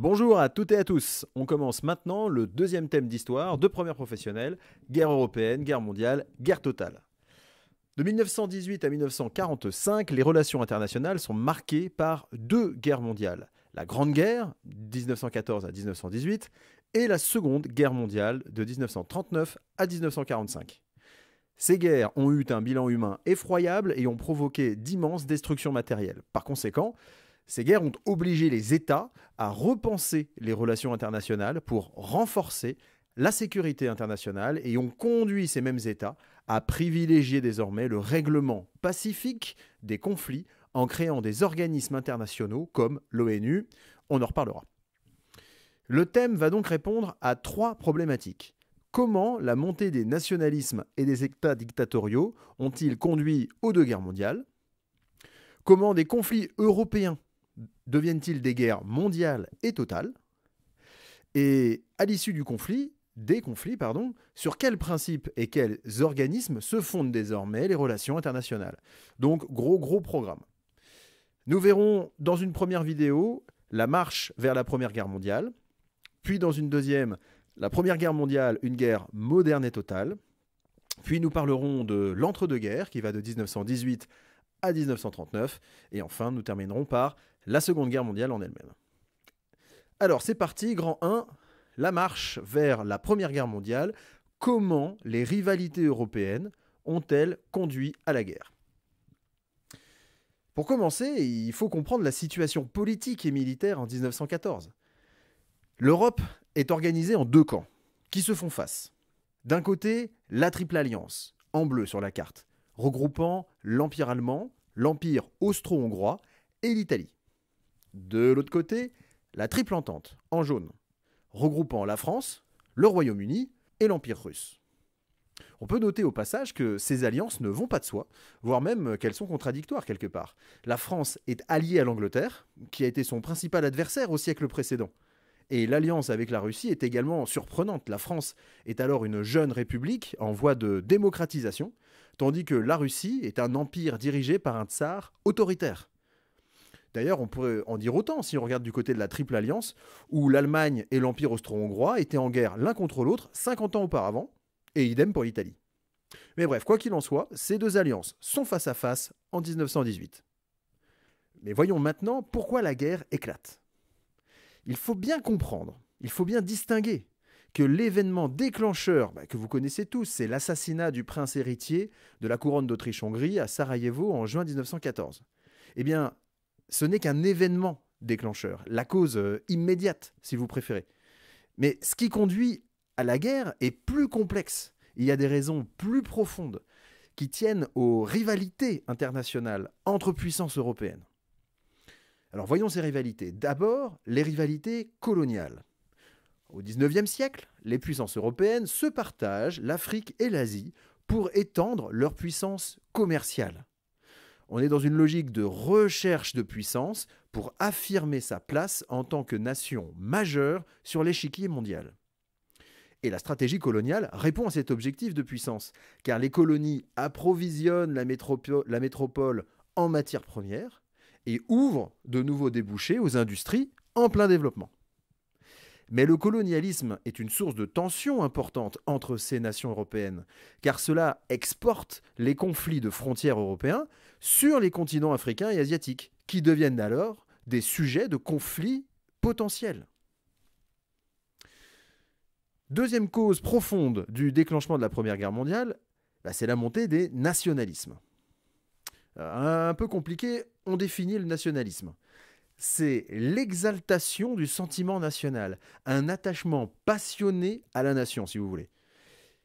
Bonjour à toutes et à tous. On commence maintenant le deuxième thème d'histoire de première professionnelle, guerre européenne, guerre mondiale, guerre totale. De 1918 à 1945, les relations internationales sont marquées par deux guerres mondiales. La Grande Guerre, 1914 à 1918, et la Seconde Guerre mondiale, de 1939 à 1945. Ces guerres ont eu un bilan humain effroyable et ont provoqué d'immenses destructions matérielles. Par conséquent, ces guerres ont obligé les États à repenser les relations internationales pour renforcer la sécurité internationale et ont conduit ces mêmes États à privilégier désormais le règlement pacifique des conflits en créant des organismes internationaux comme l'ONU. On en reparlera. Le thème va donc répondre à trois problématiques. Comment la montée des nationalismes et des États dictatoriaux ont-ils conduit aux deux guerres mondiales Comment des conflits européens deviennent-ils des guerres mondiales et totales Et à l'issue du conflit, des conflits, pardon, sur quels principes et quels organismes se fondent désormais les relations internationales. Donc gros gros programme. Nous verrons dans une première vidéo la marche vers la Première Guerre mondiale, puis dans une deuxième, la Première Guerre mondiale, une guerre moderne et totale, puis nous parlerons de l'entre-deux-guerres qui va de 1918 à 1939, et enfin nous terminerons par la Seconde Guerre mondiale en elle-même. Alors c'est parti, grand 1, la marche vers la Première Guerre mondiale, comment les rivalités européennes ont-elles conduit à la guerre Pour commencer, il faut comprendre la situation politique et militaire en 1914. L'Europe est organisée en deux camps, qui se font face. D'un côté, la Triple Alliance, en bleu sur la carte, regroupant l'Empire allemand, l'Empire austro-hongrois et l'Italie. De l'autre côté, la triple entente, en jaune, regroupant la France, le Royaume-Uni et l'Empire russe. On peut noter au passage que ces alliances ne vont pas de soi, voire même qu'elles sont contradictoires quelque part. La France est alliée à l'Angleterre, qui a été son principal adversaire au siècle précédent. Et l'alliance avec la Russie est également surprenante. La France est alors une jeune république en voie de démocratisation, tandis que la Russie est un empire dirigé par un tsar autoritaire. D'ailleurs, on pourrait en dire autant si on regarde du côté de la Triple Alliance, où l'Allemagne et l'Empire austro-hongrois étaient en guerre l'un contre l'autre 50 ans auparavant, et idem pour l'Italie. Mais bref, quoi qu'il en soit, ces deux alliances sont face à face en 1918. Mais voyons maintenant pourquoi la guerre éclate. Il faut bien comprendre, il faut bien distinguer que l'événement déclencheur bah, que vous connaissez tous, c'est l'assassinat du prince héritier de la couronne d'Autriche-Hongrie à Sarajevo en juin 1914. Eh bien, ce n'est qu'un événement déclencheur, la cause euh, immédiate, si vous préférez. Mais ce qui conduit à la guerre est plus complexe. Il y a des raisons plus profondes qui tiennent aux rivalités internationales entre puissances européennes. Alors voyons ces rivalités. D'abord, les rivalités coloniales. Au XIXe siècle, les puissances européennes se partagent l'Afrique et l'Asie pour étendre leur puissance commerciale on est dans une logique de recherche de puissance pour affirmer sa place en tant que nation majeure sur l'échiquier mondial. Et la stratégie coloniale répond à cet objectif de puissance, car les colonies approvisionnent la, métropole en matières premières et ouvrent de nouveaux débouchés aux industries en plein développement. Mais le colonialisme est une source de tension importante entre ces nations européennes, car cela exporte les conflits de frontières européens sur les continents africains et asiatiques, qui deviennent alors des sujets de conflits potentiels. Deuxième cause profonde du déclenchement de la Première Guerre mondiale, bah, c'est la montée des nationalismes. Euh, un peu compliqué, on définit le nationalisme c'est l'exaltation du sentiment national, un attachement passionné à la nation, si vous voulez.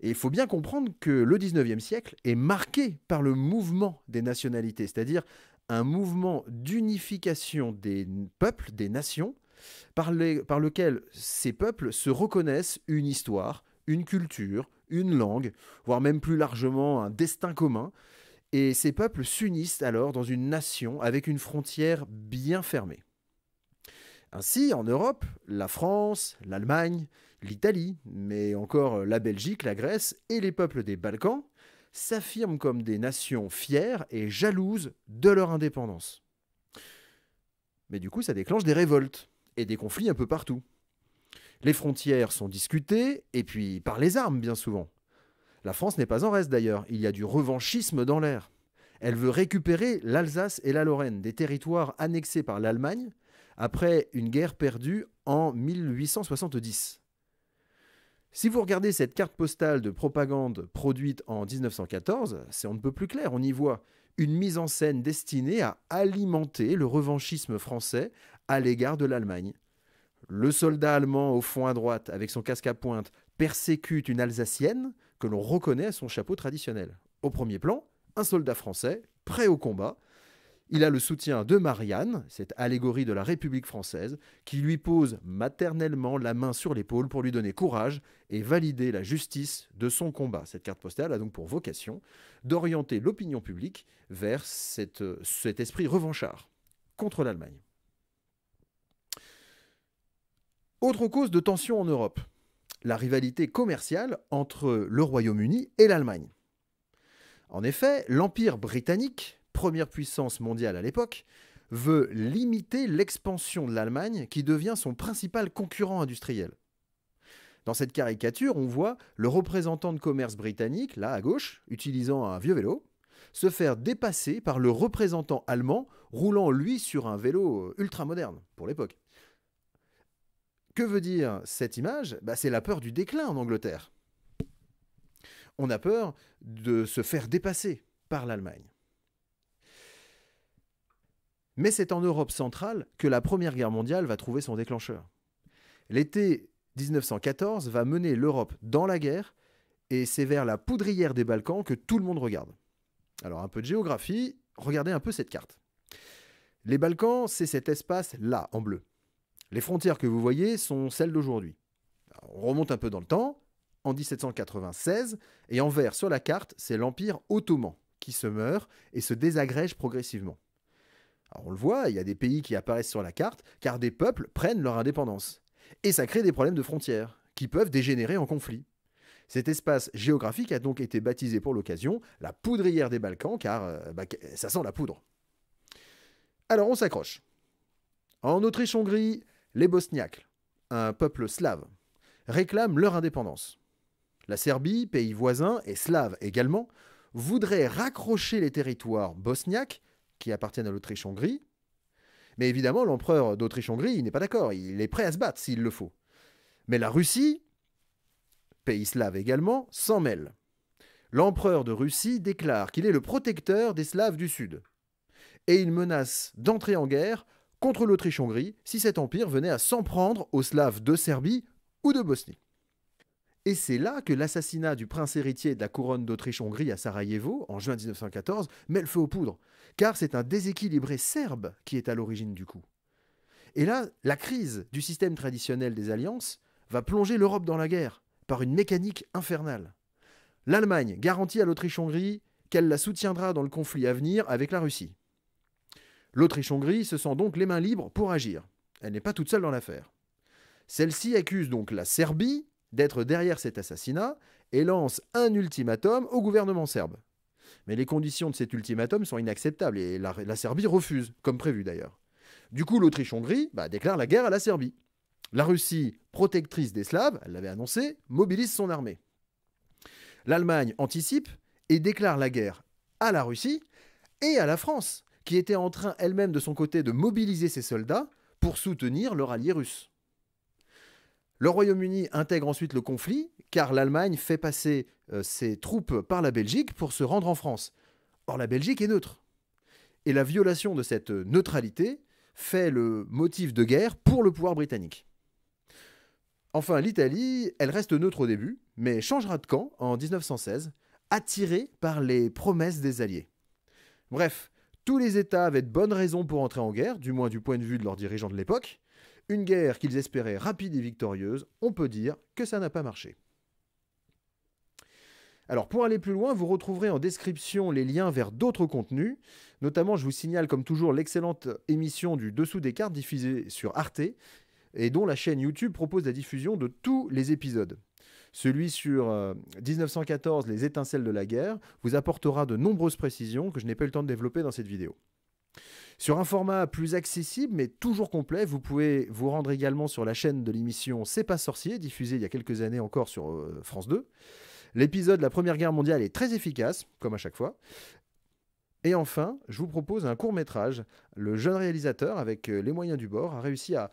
Et il faut bien comprendre que le 19e siècle est marqué par le mouvement des nationalités, c'est-à-dire un mouvement d'unification des peuples, des nations, par lequel ces peuples se reconnaissent une histoire, une culture, une langue, voire même plus largement un destin commun, et ces peuples s'unissent alors dans une nation avec une frontière bien fermée. Ainsi, en Europe, la France, l'Allemagne, l'Italie, mais encore la Belgique, la Grèce et les peuples des Balkans s'affirment comme des nations fières et jalouses de leur indépendance. Mais du coup, ça déclenche des révoltes et des conflits un peu partout. Les frontières sont discutées, et puis par les armes bien souvent. La France n'est pas en reste d'ailleurs, il y a du revanchisme dans l'air. Elle veut récupérer l'Alsace et la Lorraine, des territoires annexés par l'Allemagne après une guerre perdue en 1870. Si vous regardez cette carte postale de propagande produite en 1914, c'est on ne peut plus clair, on y voit une mise en scène destinée à alimenter le revanchisme français à l'égard de l'Allemagne. Le soldat allemand au fond à droite, avec son casque à pointe, persécute une Alsacienne que l'on reconnaît à son chapeau traditionnel. Au premier plan, un soldat français, prêt au combat. Il a le soutien de Marianne, cette allégorie de la République française, qui lui pose maternellement la main sur l'épaule pour lui donner courage et valider la justice de son combat. Cette carte postale a donc pour vocation d'orienter l'opinion publique vers cet esprit revanchard contre l'Allemagne. Autre cause de tension en Europe, la rivalité commerciale entre le Royaume-Uni et l'Allemagne. En effet, l'Empire britannique, première puissance mondiale à l'époque, veut limiter l'expansion de l'Allemagne qui devient son principal concurrent industriel. Dans cette caricature, on voit le représentant de commerce britannique, là à gauche, utilisant un vieux vélo, se faire dépasser par le représentant allemand roulant lui sur un vélo euh, ultra-moderne pour l'époque. Que veut dire cette image bah, C'est la peur du déclin en Angleterre. On a peur de se faire dépasser par l'Allemagne. Mais c'est en Europe centrale que la Première Guerre mondiale va trouver son déclencheur. L'été 1914 va mener l'Europe dans la guerre, et c'est vers la poudrière des Balkans que tout le monde regarde. Alors un peu de géographie, regardez un peu cette carte. Les Balkans, c'est cet espace là, en bleu. Les frontières que vous voyez sont celles d'aujourd'hui. On remonte un peu dans le temps, en 1796, et en vert sur la carte, c'est l'Empire ottoman qui se meurt et se désagrège progressivement. on le voit, il y a des pays qui apparaissent sur la carte car des peuples prennent leur indépendance. Et ça crée des problèmes de frontières qui peuvent dégénérer en conflit. Cet espace géographique a donc été baptisé pour l'occasion la poudrière des Balkans car euh, bah, ça sent la poudre. Alors on s'accroche. En Autriche-Hongrie, les Bosniaques, un peuple slave, réclament leur indépendance. La Serbie, pays voisin et slave également, voudrait raccrocher les territoires bosniaques, qui appartiennent à l'Autriche-Hongrie. Mais évidemment, l'empereur d'Autriche-Hongrie n'est pas d'accord, il est prêt à se battre s'il le faut. Mais la Russie, pays slave également, s'en mêle. L'empereur de Russie déclare qu'il est le protecteur des Slaves du Sud. Et il menace d'entrer en guerre contre l'Autriche-Hongrie si cet empire venait à s'en prendre aux Slaves de Serbie ou de Bosnie. Et c'est là que l'assassinat du prince héritier de la couronne d'Autriche-Hongrie à Sarajevo, en juin 1914, met le feu aux poudres, car c'est un déséquilibré serbe qui est à l'origine du coup. Et là, la crise du système traditionnel des alliances va plonger l'Europe dans la guerre, par une mécanique infernale. L'Allemagne garantit à l'Autriche-Hongrie qu'elle la soutiendra dans le conflit à venir avec la Russie. L'Autriche-Hongrie se sent donc les mains libres pour agir. Elle n'est pas toute seule dans l'affaire. Celle-ci accuse donc la Serbie d'être derrière cet assassinat et lance un ultimatum au gouvernement serbe. Mais les conditions de cet ultimatum sont inacceptables et la, Serbie refuse, comme prévu d'ailleurs. Du coup, l'Autriche-Hongrie bah, déclare la guerre à la Serbie. La Russie, protectrice des Slaves, elle l'avait annoncé, mobilise son armée. L'Allemagne anticipe et déclare la guerre à la Russie et à la France qui était en train elle-même de son côté de mobiliser ses soldats pour soutenir leur allié russe. Le Royaume-Uni intègre ensuite le conflit, car l'Allemagne fait passer euh, ses troupes par la Belgique pour se rendre en France. Or, la Belgique est neutre. Et la violation de cette neutralité fait le motif de guerre pour le pouvoir britannique. Enfin, l'Italie, elle reste neutre au début, mais changera de camp en 1916, attirée par les promesses des Alliés. Bref, tous les États avaient de bonnes raisons pour entrer en guerre, du moins du point de vue de leurs dirigeants de l'époque. Une guerre qu'ils espéraient rapide et victorieuse, on peut dire que ça n'a pas marché. Alors pour aller plus loin, vous retrouverez en description les liens vers d'autres contenus. Notamment, je vous signale comme toujours l'excellente émission du Dessous des cartes diffusée sur Arte et dont la chaîne YouTube propose la diffusion de tous les épisodes. Celui sur 1914, euh, Les étincelles de la guerre, vous apportera de nombreuses précisions que je n'ai pas eu le temps de développer dans cette vidéo. Sur un format plus accessible mais toujours complet, vous pouvez vous rendre également sur la chaîne de l'émission C'est pas sorcier, diffusée il y a quelques années encore sur euh, France 2. L'épisode La Première Guerre mondiale est très efficace, comme à chaque fois. Et enfin, je vous propose un court métrage. Le jeune réalisateur, avec euh, les moyens du bord, a réussi à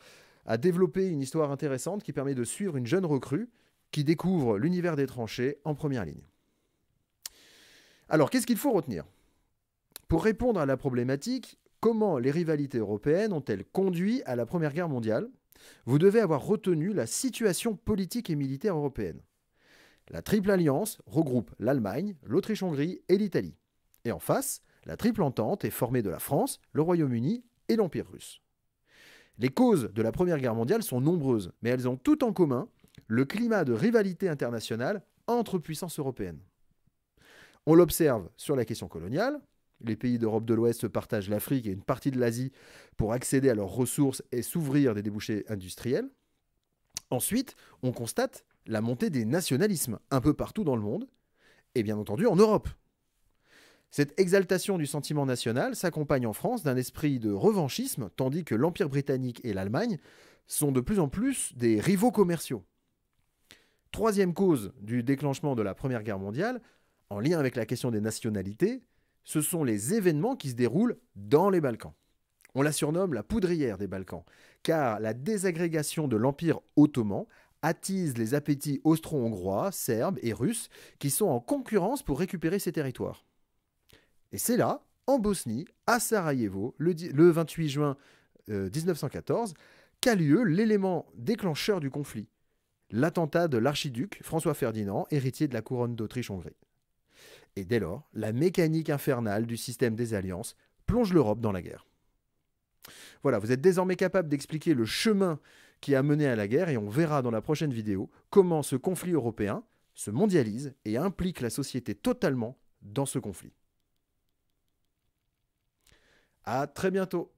développer une histoire intéressante qui permet de suivre une jeune recrue qui découvre l'univers des tranchées en première ligne. Alors, qu'est-ce qu'il faut retenir Pour répondre à la problématique, comment les rivalités européennes ont-elles conduit à la Première Guerre mondiale Vous devez avoir retenu la situation politique et militaire européenne. La Triple Alliance regroupe l'Allemagne, l'Autriche-Hongrie et l'Italie. Et en face, la Triple Entente est formée de la France, le Royaume-Uni et l'Empire russe. Les causes de la Première Guerre mondiale sont nombreuses, mais elles ont tout en commun le climat de rivalité internationale entre puissances européennes. On l'observe sur la question coloniale. Les pays d'Europe de l'Ouest partagent l'Afrique et une partie de l'Asie pour accéder à leurs ressources et s'ouvrir des débouchés industriels. Ensuite, on constate la montée des nationalismes un peu partout dans le monde, et bien entendu en Europe. Cette exaltation du sentiment national s'accompagne en France d'un esprit de revanchisme, tandis que l'Empire britannique et l'Allemagne sont de plus en plus des rivaux commerciaux. Troisième cause du déclenchement de la Première Guerre mondiale, en lien avec la question des nationalités, ce sont les événements qui se déroulent dans les Balkans. On la surnomme la poudrière des Balkans, car la désagrégation de l'Empire ottoman attise les appétits austro-hongrois, serbes et russes qui sont en concurrence pour récupérer ces territoires. Et c'est là, en Bosnie, à Sarajevo, le, 28 juin 1914, euh, qu'a lieu l'élément déclencheur du conflit l'attentat de l'archiduc François Ferdinand, héritier de la couronne d'Autriche-Hongrie. Et dès lors, la mécanique infernale du système des alliances plonge l'Europe dans la guerre. Voilà, vous êtes désormais capable d'expliquer le chemin qui a mené à la guerre et on verra dans la prochaine vidéo comment ce conflit européen se mondialise et implique la société totalement dans ce conflit. À très bientôt